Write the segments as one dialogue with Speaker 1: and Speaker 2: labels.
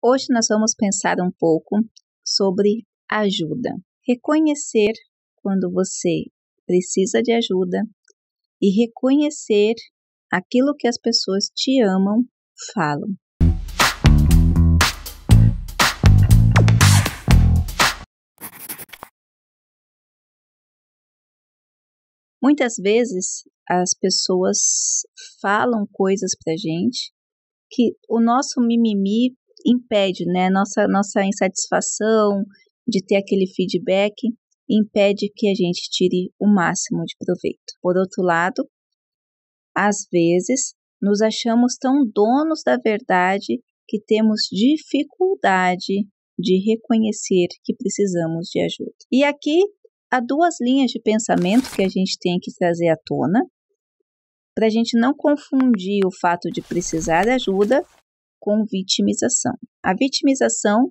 Speaker 1: Hoje nós vamos pensar um pouco sobre ajuda. Reconhecer quando você precisa de ajuda e reconhecer aquilo que as pessoas te amam falam. Muitas vezes as pessoas falam coisas pra gente que o nosso mimimi impede, né? Nossa, nossa insatisfação de ter aquele feedback impede que a gente tire o máximo de proveito. Por outro lado, às vezes nos achamos tão donos da verdade que temos dificuldade de reconhecer que precisamos de ajuda. E aqui há duas linhas de pensamento que a gente tem que trazer à tona para a gente não confundir o fato de precisar de ajuda com vitimização. A vitimização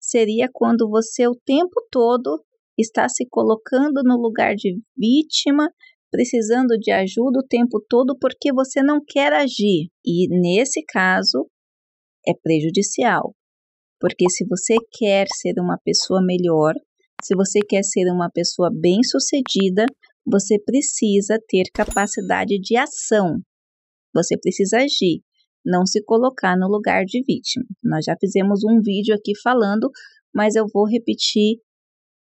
Speaker 1: seria quando você o tempo todo está se colocando no lugar de vítima, precisando de ajuda o tempo todo porque você não quer agir. E nesse caso é prejudicial, porque se você quer ser uma pessoa melhor, se você quer ser uma pessoa bem-sucedida, você precisa ter capacidade de ação. Você precisa agir não se colocar no lugar de vítima. Nós já fizemos um vídeo aqui falando, mas eu vou repetir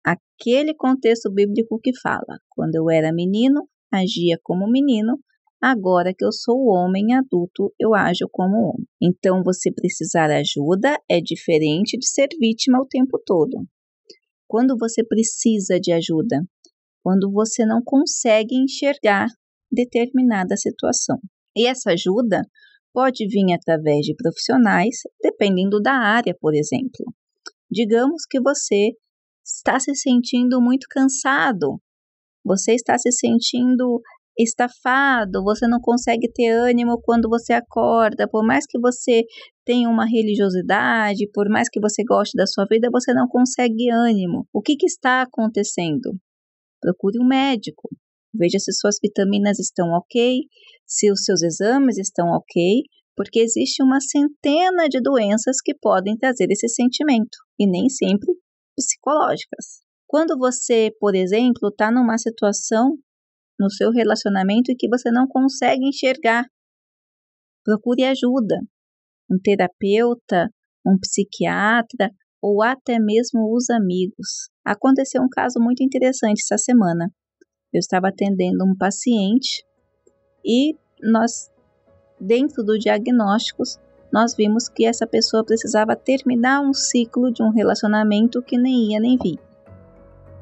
Speaker 1: aquele contexto bíblico que fala: quando eu era menino, agia como menino, agora que eu sou homem adulto, eu ajo como homem. Então, você precisar ajuda é diferente de ser vítima o tempo todo. Quando você precisa de ajuda, quando você não consegue enxergar determinada situação. E essa ajuda Pode vir através de profissionais, dependendo da área, por exemplo. Digamos que você está se sentindo muito cansado, você está se sentindo estafado, você não consegue ter ânimo quando você acorda, por mais que você tenha uma religiosidade, por mais que você goste da sua vida, você não consegue ânimo. O que, que está acontecendo? Procure um médico. Veja se suas vitaminas estão ok, se os seus exames estão ok, porque existe uma centena de doenças que podem trazer esse sentimento, e nem sempre psicológicas. Quando você, por exemplo, está numa situação no seu relacionamento em que você não consegue enxergar, procure ajuda. Um terapeuta, um psiquiatra ou até mesmo os amigos. Aconteceu um caso muito interessante essa semana. Eu estava atendendo um paciente e nós, dentro do diagnósticos, nós vimos que essa pessoa precisava terminar um ciclo de um relacionamento que nem ia nem vi.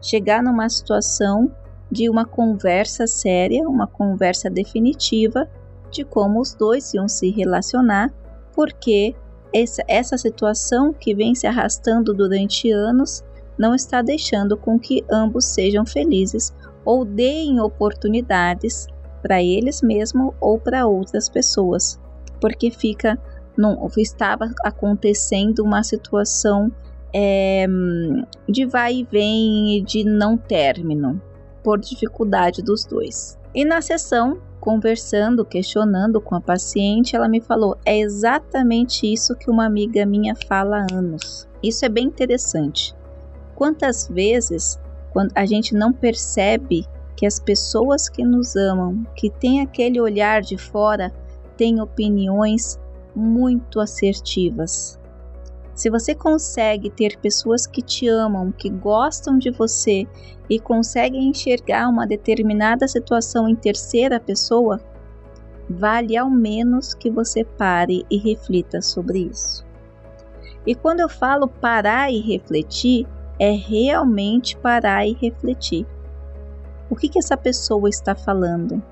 Speaker 1: Chegar numa situação de uma conversa séria, uma conversa definitiva de como os dois iam se relacionar, porque essa, essa situação que vem se arrastando durante anos não está deixando com que ambos sejam felizes ou deem oportunidades para eles mesmos ou para outras pessoas, porque fica não estava acontecendo uma situação é, de vai e vem e de não término por dificuldade dos dois. E na sessão, conversando, questionando com a paciente, ela me falou: é exatamente isso que uma amiga minha fala há anos. Isso é bem interessante. Quantas vezes quando a gente não percebe que as pessoas que nos amam, que têm aquele olhar de fora, têm opiniões muito assertivas. Se você consegue ter pessoas que te amam, que gostam de você e conseguem enxergar uma determinada situação em terceira pessoa, vale ao menos que você pare e reflita sobre isso. E quando eu falo parar e refletir, é realmente parar e refletir. O que, que essa pessoa está falando?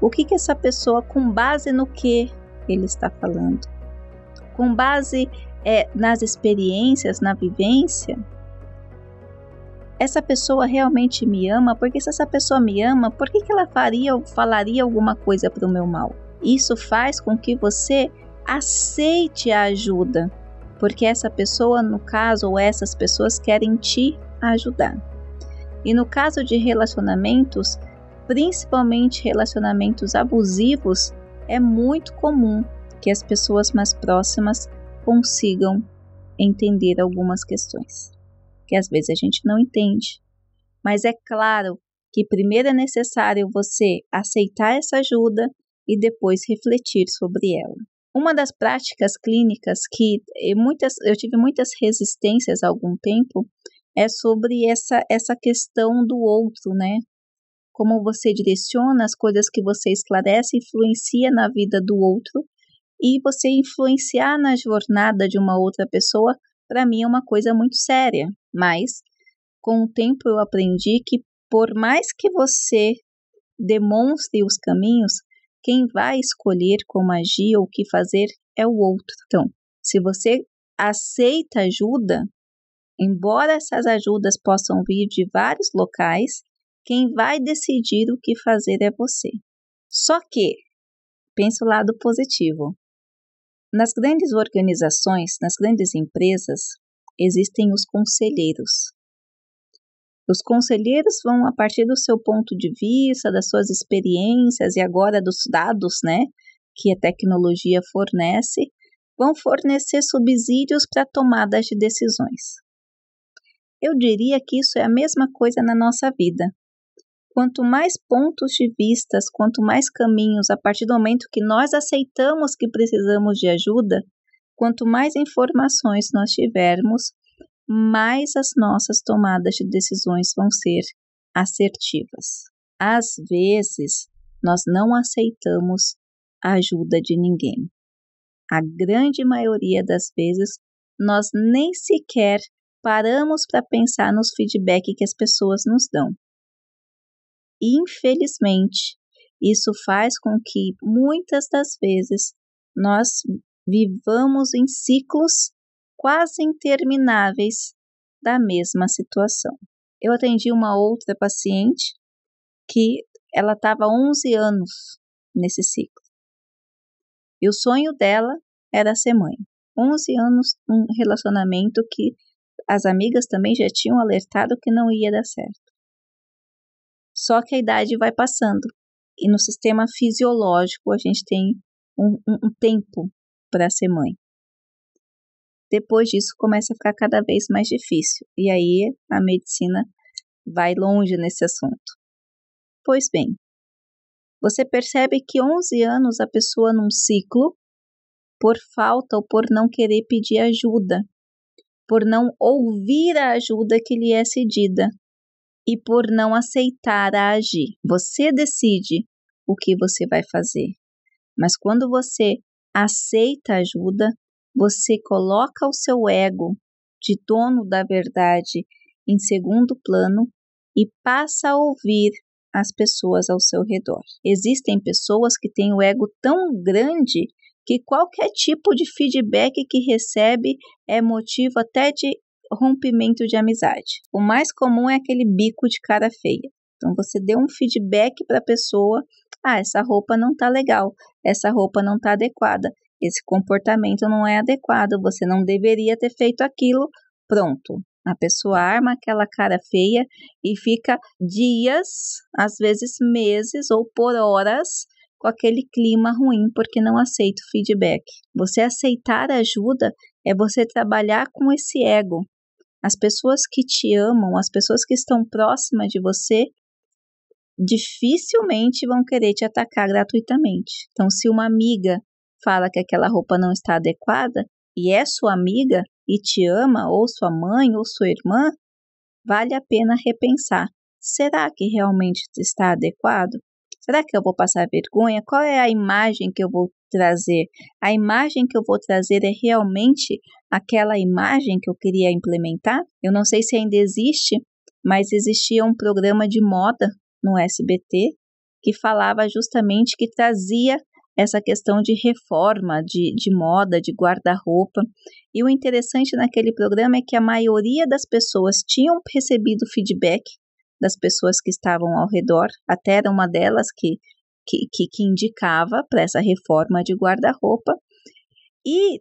Speaker 1: O que, que essa pessoa, com base no que ele está falando? Com base é, nas experiências, na vivência? Essa pessoa realmente me ama? Porque se essa pessoa me ama, por que, que ela faria ou falaria alguma coisa para o meu mal? Isso faz com que você aceite a ajuda porque essa pessoa, no caso, ou essas pessoas querem te ajudar. E no caso de relacionamentos, principalmente relacionamentos abusivos, é muito comum que as pessoas mais próximas consigam entender algumas questões, que às vezes a gente não entende. Mas é claro que primeiro é necessário você aceitar essa ajuda e depois refletir sobre ela. Uma das práticas clínicas que eh, muitas, eu tive muitas resistências há algum tempo é sobre essa, essa questão do outro, né? Como você direciona as coisas que você esclarece, influencia na vida do outro e você influenciar na jornada de uma outra pessoa, para mim é uma coisa muito séria. Mas com o tempo eu aprendi que por mais que você demonstre os caminhos, quem vai escolher como agir ou o que fazer é o outro. Então, se você aceita ajuda, embora essas ajudas possam vir de vários locais, quem vai decidir o que fazer é você. Só que, pense o lado positivo. Nas grandes organizações, nas grandes empresas, existem os conselheiros. Os conselheiros vão, a partir do seu ponto de vista, das suas experiências e agora dos dados né, que a tecnologia fornece, vão fornecer subsídios para tomadas de decisões. Eu diria que isso é a mesma coisa na nossa vida. Quanto mais pontos de vistas, quanto mais caminhos, a partir do momento que nós aceitamos que precisamos de ajuda, quanto mais informações nós tivermos, mais as nossas tomadas de decisões vão ser assertivas. Às vezes, nós não aceitamos a ajuda de ninguém. A grande maioria das vezes, nós nem sequer paramos para pensar nos feedback que as pessoas nos dão. Infelizmente, isso faz com que muitas das vezes nós vivamos em ciclos quase intermináveis da mesma situação. Eu atendi uma outra paciente que ela estava 11 anos nesse ciclo. E o sonho dela era ser mãe. 11 anos, um relacionamento que as amigas também já tinham alertado que não ia dar certo. Só que a idade vai passando e no sistema fisiológico a gente tem um, um, um tempo para ser mãe. Depois disso começa a ficar cada vez mais difícil, e aí a medicina vai longe nesse assunto. Pois bem, você percebe que 11 anos a pessoa num ciclo, por falta ou por não querer pedir ajuda, por não ouvir a ajuda que lhe é cedida e por não aceitar a agir. Você decide o que você vai fazer. Mas quando você aceita ajuda, você coloca o seu ego de dono da verdade em segundo plano e passa a ouvir as pessoas ao seu redor. Existem pessoas que têm o ego tão grande que qualquer tipo de feedback que recebe é motivo até de rompimento de amizade. O mais comum é aquele bico de cara feia. Então você deu um feedback para a pessoa, ah, essa roupa não tá legal, essa roupa não tá adequada esse comportamento não é adequado, você não deveria ter feito aquilo, pronto. A pessoa arma aquela cara feia e fica dias, às vezes meses ou por horas com aquele clima ruim porque não aceita o feedback. Você aceitar ajuda é você trabalhar com esse ego. As pessoas que te amam, as pessoas que estão próximas de você, dificilmente vão querer te atacar gratuitamente. Então, se uma amiga fala que aquela roupa não está adequada e é sua amiga e te ama, ou sua mãe, ou sua irmã, vale a pena repensar. Será que realmente está adequado? Será que eu vou passar vergonha? Qual é a imagem que eu vou trazer? A imagem que eu vou trazer é realmente aquela imagem que eu queria implementar? Eu não sei se ainda existe, mas existia um programa de moda no SBT que falava justamente que trazia essa questão de reforma de, de moda, de guarda-roupa. E o interessante naquele programa é que a maioria das pessoas tinham recebido feedback das pessoas que estavam ao redor, até era uma delas que, que, que, que indicava para essa reforma de guarda-roupa. E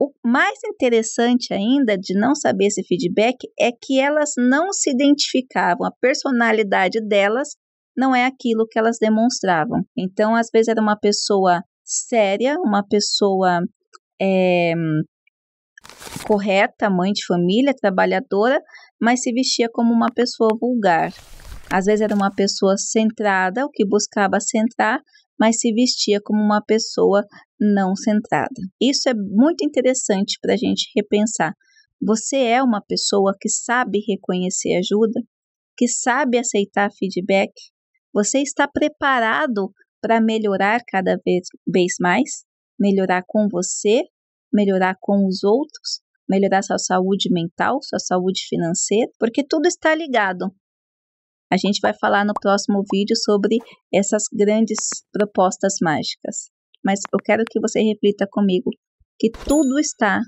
Speaker 1: o mais interessante ainda de não saber esse feedback é que elas não se identificavam, a personalidade delas não é aquilo que elas demonstravam. Então, às vezes era uma pessoa séria, uma pessoa é, correta, mãe de família, trabalhadora, mas se vestia como uma pessoa vulgar. Às vezes era uma pessoa centrada, o que buscava centrar, mas se vestia como uma pessoa não centrada. Isso é muito interessante para a gente repensar. Você é uma pessoa que sabe reconhecer ajuda, que sabe aceitar feedback, você está preparado para melhorar cada vez, vez mais? Melhorar com você, melhorar com os outros, melhorar sua saúde mental, sua saúde financeira, porque tudo está ligado. A gente vai falar no próximo vídeo sobre essas grandes propostas mágicas. Mas eu quero que você reflita comigo que tudo está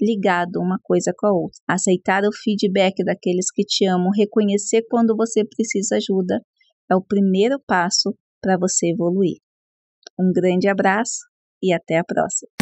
Speaker 1: ligado uma coisa com a outra. Aceitar o feedback daqueles que te amam, reconhecer quando você precisa ajuda, é o primeiro passo para você evoluir. Um grande abraço e até a próxima!